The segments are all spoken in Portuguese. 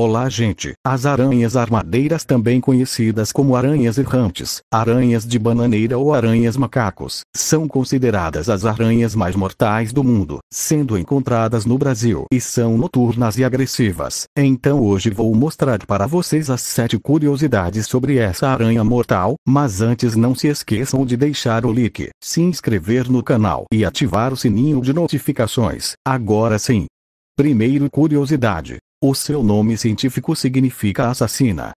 Olá gente, as aranhas armadeiras também conhecidas como aranhas errantes, aranhas de bananeira ou aranhas macacos, são consideradas as aranhas mais mortais do mundo, sendo encontradas no Brasil e são noturnas e agressivas. Então hoje vou mostrar para vocês as 7 curiosidades sobre essa aranha mortal, mas antes não se esqueçam de deixar o like, se inscrever no canal e ativar o sininho de notificações. Agora sim. Primeiro curiosidade, o seu nome científico significa assassina.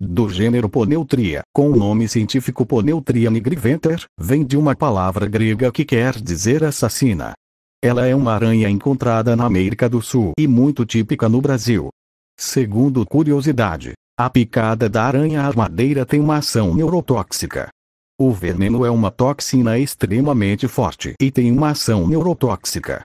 Do gênero Poneutria, com o nome científico Poneutria nigriventer, vem de uma palavra grega que quer dizer assassina. Ela é uma aranha encontrada na América do Sul e muito típica no Brasil. Segundo curiosidade, a picada da aranha armadeira tem uma ação neurotóxica. O veneno é uma toxina extremamente forte e tem uma ação neurotóxica.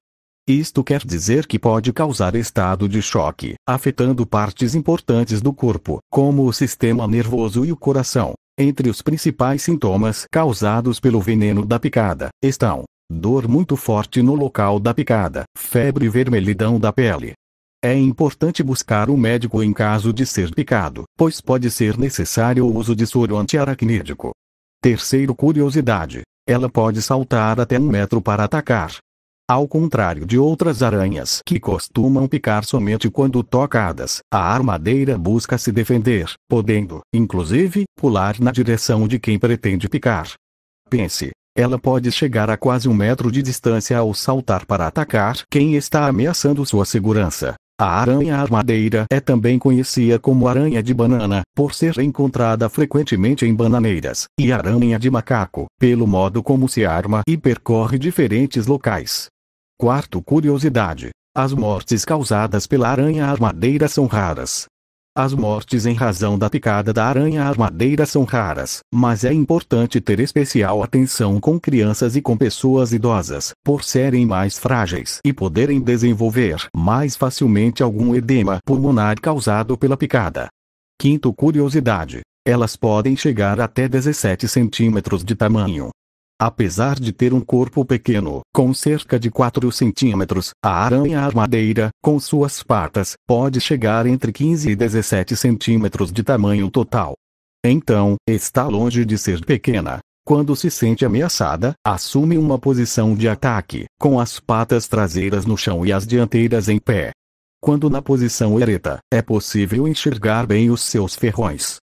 Isto quer dizer que pode causar estado de choque, afetando partes importantes do corpo, como o sistema nervoso e o coração. Entre os principais sintomas causados pelo veneno da picada estão dor muito forte no local da picada, febre e vermelhidão da pele. É importante buscar um médico em caso de ser picado, pois pode ser necessário o uso de soro antiaracnídeo. Terceiro curiosidade. Ela pode saltar até um metro para atacar, ao contrário de outras aranhas que costumam picar somente quando tocadas, a armadeira busca se defender, podendo, inclusive, pular na direção de quem pretende picar. Pense, ela pode chegar a quase um metro de distância ao saltar para atacar quem está ameaçando sua segurança. A aranha armadeira é também conhecida como aranha de banana, por ser encontrada frequentemente em bananeiras, e aranha de macaco, pelo modo como se arma e percorre diferentes locais. Quarto curiosidade. As mortes causadas pela aranha armadeira são raras. As mortes em razão da picada da aranha armadeira são raras, mas é importante ter especial atenção com crianças e com pessoas idosas, por serem mais frágeis e poderem desenvolver mais facilmente algum edema pulmonar causado pela picada. Quinto curiosidade: elas podem chegar até 17 centímetros de tamanho, Apesar de ter um corpo pequeno, com cerca de 4 centímetros, a aranha armadeira, com suas patas, pode chegar entre 15 e 17 centímetros de tamanho total. Então, está longe de ser pequena. Quando se sente ameaçada, assume uma posição de ataque, com as patas traseiras no chão e as dianteiras em pé. Quando na posição ereta, é possível enxergar bem os seus ferrões.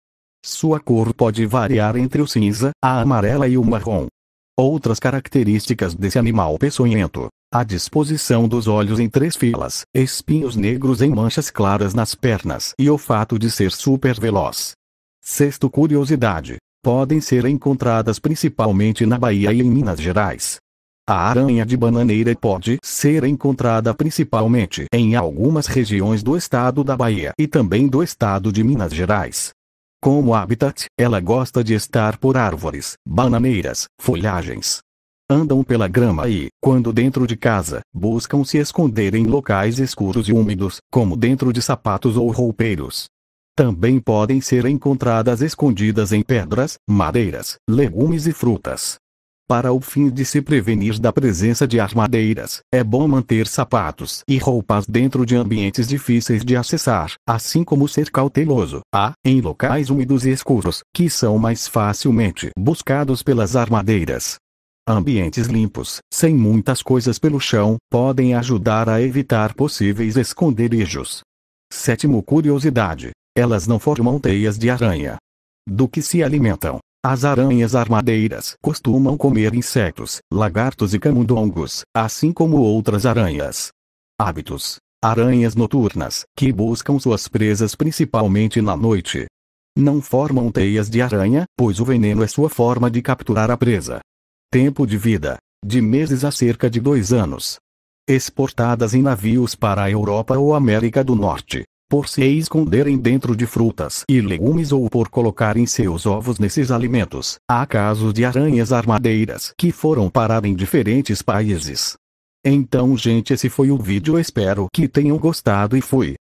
Sua cor pode variar entre o cinza, a amarela e o marrom. Outras características desse animal peçonhento: a disposição dos olhos em três filas, espinhos negros em manchas claras nas pernas e o fato de ser super veloz. Sexto curiosidade: podem ser encontradas principalmente na Bahia e em Minas Gerais. A aranha de bananeira pode ser encontrada principalmente em algumas regiões do estado da Bahia e também do estado de Minas Gerais. Como habitat, ela gosta de estar por árvores, bananeiras, folhagens. Andam pela grama e, quando dentro de casa, buscam se esconder em locais escuros e úmidos, como dentro de sapatos ou roupeiros. Também podem ser encontradas escondidas em pedras, madeiras, legumes e frutas. Para o fim de se prevenir da presença de armadeiras, é bom manter sapatos e roupas dentro de ambientes difíceis de acessar, assim como ser cauteloso a em locais úmidos e escuros, que são mais facilmente buscados pelas armadeiras. Ambientes limpos, sem muitas coisas pelo chão, podem ajudar a evitar possíveis esconderijos. Sétimo curiosidade: elas não formam teias de aranha. Do que se alimentam? As aranhas armadeiras costumam comer insetos, lagartos e camundongos, assim como outras aranhas. Hábitos: Aranhas noturnas, que buscam suas presas principalmente na noite. Não formam teias de aranha, pois o veneno é sua forma de capturar a presa. Tempo de vida: de meses a cerca de dois anos. Exportadas em navios para a Europa ou América do Norte por se esconderem dentro de frutas e legumes ou por colocarem seus ovos nesses alimentos. Há casos de aranhas armadeiras que foram parar em diferentes países. Então gente esse foi o vídeo espero que tenham gostado e fui.